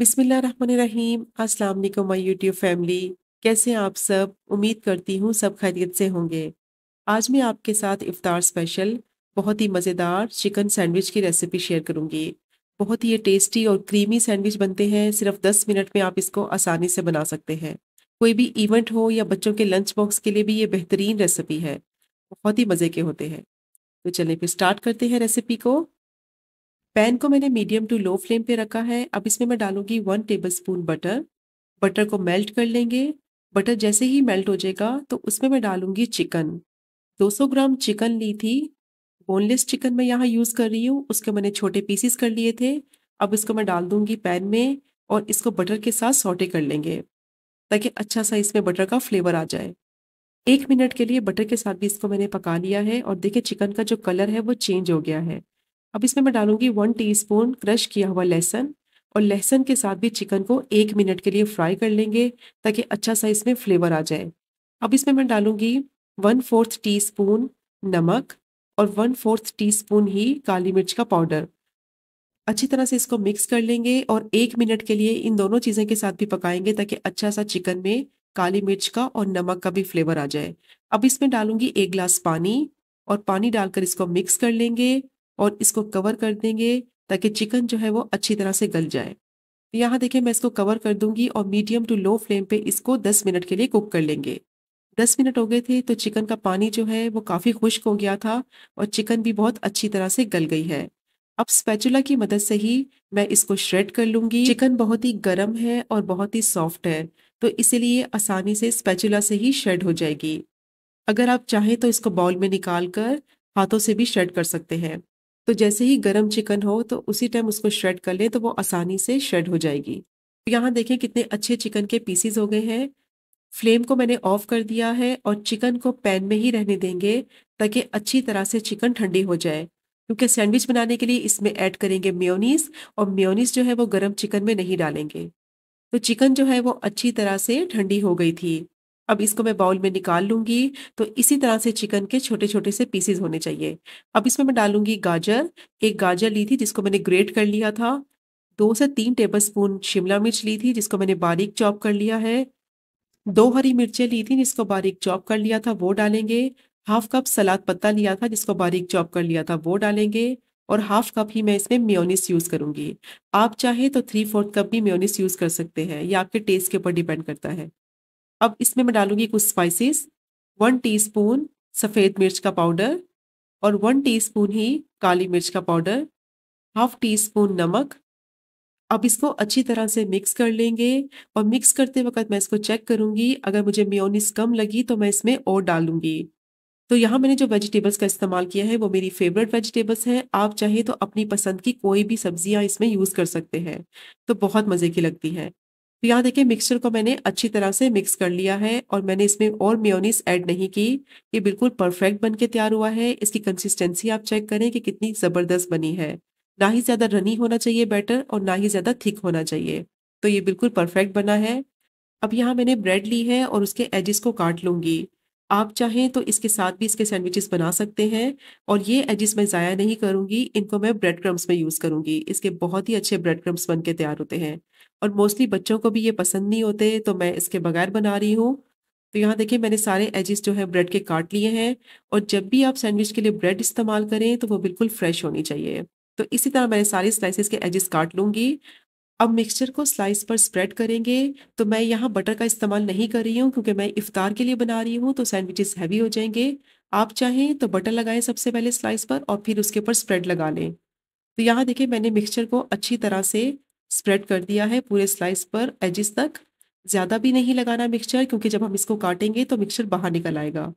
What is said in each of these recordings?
रहीम अस्सलाम my YouTube family कैसे आप सब उम्मीद करती हूँ सब खैरियत से होंगे आज मैं आपके साथ इफ़ार स्पेशल बहुत ही मज़ेदार चिकन सैंडविच की रेसिपी शेयर करूँगी बहुत ही ये टेस्टी और क्रीमी सैंडविच बनते हैं सिर्फ दस मिनट में आप इसको आसानी से बना सकते हैं कोई भी इवेंट हो या बच्चों के लंच बॉक्स के लिए भी ये बेहतरीन रेसिपी है बहुत ही मज़े के होते हैं तो चलिए फिर स्टार्ट करते हैं रेसिपी को पैन को मैंने मीडियम टू लो फ्लेम पे रखा है अब इसमें मैं डालूंगी वन टेबलस्पून बटर बटर को मेल्ट कर लेंगे बटर जैसे ही मेल्ट हो जाएगा तो उसमें मैं डालूंगी चिकन 200 ग्राम चिकन ली थी बोनलेस चिकन मैं यहाँ यूज़ कर रही हूँ उसके मैंने छोटे पीसीस कर लिए थे अब इसको मैं डाल दूंगी पैन में और इसको बटर के साथ सोटे कर लेंगे ताकि अच्छा सा इसमें बटर का फ्लेवर आ जाए एक मिनट के लिए बटर के साथ भी इसको मैंने पका लिया है और देखिए चिकन का जो कलर है वो चेंज हो गया है अब इसमें मैं डालूंगी वन टीस्पून क्रश किया हुआ लहसन और लहसन के साथ भी चिकन को एक मिनट के लिए फ्राई कर लेंगे ताकि अच्छा सा इसमें फ्लेवर आ जाए अब इसमें मैं डालूंगी वन फोर्थ टी स्पून नमक और वन फोर्थ टी स्पून ही काली मिर्च का पाउडर अच्छी तरह से इसको मिक्स कर लेंगे और एक मिनट के लिए इन दोनों चीज़ें के साथ भी पकाएंगे ताकि अच्छा सा चिकन में काली मिर्च का और नमक का भी फ्लेवर आ जाए अब इसमें डालूंगी एक ग्लास पानी और पानी डालकर इसको मिक्स कर लेंगे और इसको कवर कर देंगे ताकि चिकन जो है वो अच्छी तरह से गल जाए तो यहाँ देखिए मैं इसको कवर कर दूंगी और मीडियम टू लो फ्लेम पे इसको 10 मिनट के लिए कुक कर लेंगे 10 मिनट हो गए थे तो चिकन का पानी जो है वो काफ़ी खुश्क हो गया था और चिकन भी बहुत अच्छी तरह से गल गई है अब स्पैचुला की मदद से ही मैं इसको श्रेड कर लूँगी चिकन बहुत ही गर्म है और बहुत ही सॉफ्ट है तो इसीलिए आसानी से स्पैचुला से ही श्रेड हो जाएगी अगर आप चाहें तो इसको बाउल में निकाल कर हाथों से भी श्रेड कर सकते हैं तो जैसे ही गर्म चिकन हो तो उसी टाइम उसको श्रेड कर लें तो वो आसानी से श्रेड हो जाएगी तो यहाँ देखें कितने अच्छे चिकन के पीसीज हो गए हैं फ्लेम को मैंने ऑफ कर दिया है और चिकन को पैन में ही रहने देंगे ताकि अच्छी तरह से चिकन ठंडी हो जाए क्योंकि सैंडविच बनाने के लिए इसमें ऐड करेंगे म्योनीस और म्योनीस जो है वो गर्म चिकन में नहीं डालेंगे तो चिकन जो है वो अच्छी तरह से ठंडी हो गई थी अब इसको मैं बाउल में निकाल लूँगी तो इसी तरह से चिकन के छोटे छोटे से पीसेज होने चाहिए अब इसमें मैं डालूंगी गाजर एक गाजर ली थी जिसको मैंने ग्रेट कर लिया था दो से तीन टेबल स्पून शिमला मिर्च ली थी जिसको मैंने बारीक चॉप कर लिया है दो हरी मिर्चें ली थी जिसको बारीक चॉप कर लिया था वो डालेंगे हाफ कप सलाद पत्ता लिया था जिसको बारीक चॉप कर लिया था वो डालेंगे और हाफ कप ही मैं इसमें मेयोनीस यूज़ करूँगी आप चाहे तो थ्री फोर्थ कप भी मेयोनीस यूज़ कर सकते हैं ये आपके टेस्ट के ऊपर डिपेंड करता है अब इसमें मैं डालूंगी कुछ स्पाइसेस वन टीस्पून सफ़ेद मिर्च का पाउडर और वन टीस्पून ही काली मिर्च का पाउडर हाफ टी स्पून नमक अब इसको अच्छी तरह से मिक्स कर लेंगे और मिक्स करते वक्त मैं इसको चेक करूंगी अगर मुझे मेयोनीस कम लगी तो मैं इसमें और डालूंगी तो यहाँ मैंने जो वेजिटेबल्स का इस्तेमाल किया है वो मेरी फेवरेट वेजिटेबल्स हैं आप चाहे तो अपनी पसंद की कोई भी सब्जियाँ इसमें यूज़ कर सकते हैं तो बहुत मज़े की लगती हैं तो यहाँ देखिए मिक्सचर को मैंने अच्छी तरह से मिक्स कर लिया है और मैंने इसमें और मेयोनीस ऐड नहीं की ये बिल्कुल परफेक्ट बन के तैयार हुआ है इसकी कंसिस्टेंसी आप चेक करें कि कितनी ज़बरदस्त बनी है ना ही ज़्यादा रनी होना चाहिए बैटर और ना ही ज़्यादा थिक होना चाहिए तो ये बिल्कुल परफेक्ट बना है अब यहाँ मैंने ब्रेड ली है और उसके एजिस को काट लूँगी आप चाहें तो इसके साथ भी इसके सैंडविचेस बना सकते हैं और ये एजिस मैं ज़ाया नहीं करूँगी इनको मैं ब्रेड क्रम्स में यूज़ करूँगी इसके बहुत ही अच्छे ब्रेड क्रम्स बन के तैयार होते हैं और मोस्टली बच्चों को भी ये पसंद नहीं होते तो मैं इसके बगैर बना रही हूँ तो यहाँ देखिए मैंने सारे एजिस जो है ब्रेड के काट लिए हैं और जब भी आप सैंडविच के लिए ब्रेड इस्तेमाल करें तो वो बिल्कुल फ्रेश होनी चाहिए तो इसी तरह मैंने सारे स्लाइसिस के एजिस काट लूँगी अब मिक्सचर को स्लाइस पर स्प्रेड करेंगे तो मैं यहाँ बटर का इस्तेमाल नहीं कर रही हूँ क्योंकि मैं इफ्तार के लिए बना रही हूँ तो सैंडविचेस हैवी हो जाएंगे आप चाहें तो बटर लगाएं सबसे पहले स्लाइस पर और फिर उसके ऊपर स्प्रेड लगा लें तो यहाँ देखिए मैंने मिक्सचर को अच्छी तरह से स्प्रेड कर दिया है पूरे स्लाइस पर एजिस तक ज़्यादा भी नहीं लगाना मिक्सचर क्योंकि जब हम इसको काटेंगे तो मिक्सचर बाहर निकल आएगा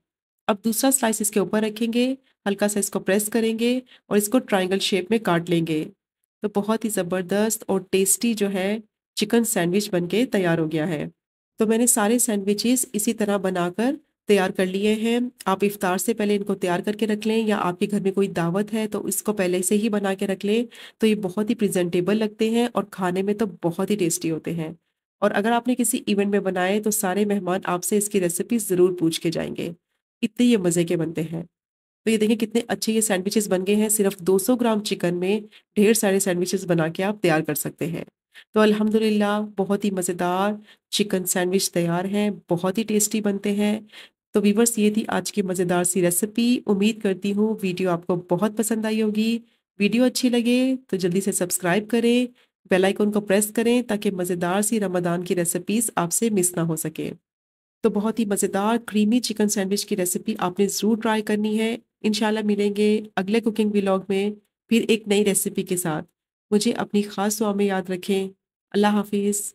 अब दूसरा स्लाइस इसके ऊपर रखेंगे हल्का सा इसको प्रेस करेंगे और इसको ट्राइंगल शेप में काट लेंगे तो बहुत ही ज़बरदस्त और टेस्टी जो है चिकन सैंडविच बनके तैयार हो गया है तो मैंने सारे सैंडविचेस इसी तरह बनाकर तैयार कर लिए हैं आप इफ़ार से पहले इनको तैयार करके रख लें या आपके घर में कोई दावत है तो इसको पहले से ही बना के रख लें तो ये बहुत ही प्रेजेंटेबल लगते हैं और खाने में तो बहुत ही टेस्टी होते हैं और अगर आपने किसी इवेंट में बनाए तो सारे मेहमान आपसे इसकी रेसिपी ज़रूर पूछ के जाएंगे इतने ये मज़े के बनते हैं तो ये देखिए कितने अच्छे ये सैंडविचेस बन गए हैं सिर्फ 200 ग्राम चिकन में ढेर सारे सैंडविचेस बना के आप तैयार कर सकते हैं तो अल्हम्दुलिल्लाह बहुत ही मज़ेदार चिकन सैंडविच तैयार हैं बहुत ही टेस्टी बनते हैं तो वीवर्स ये थी आज की मज़ेदार सी रेसिपी उम्मीद करती हूँ वीडियो आपको बहुत पसंद आई होगी वीडियो अच्छी लगे तो जल्दी से सब्सक्राइब करें बेल आइकन को प्रेस करें ताकि मज़ेदार सी रमदान की रेसिपीज़ आपसे मिस ना हो सके तो बहुत ही मज़ेदार क्रीमी चिकन सैंडविच की रेसिपी आपने ज़रूर ट्राई करनी है इनशाला मिलेंगे अगले कुकिंग व्लॉग में फिर एक नई रेसिपी के साथ मुझे अपनी ख़ास दुआ में याद रखें अल्लाह हाफिज़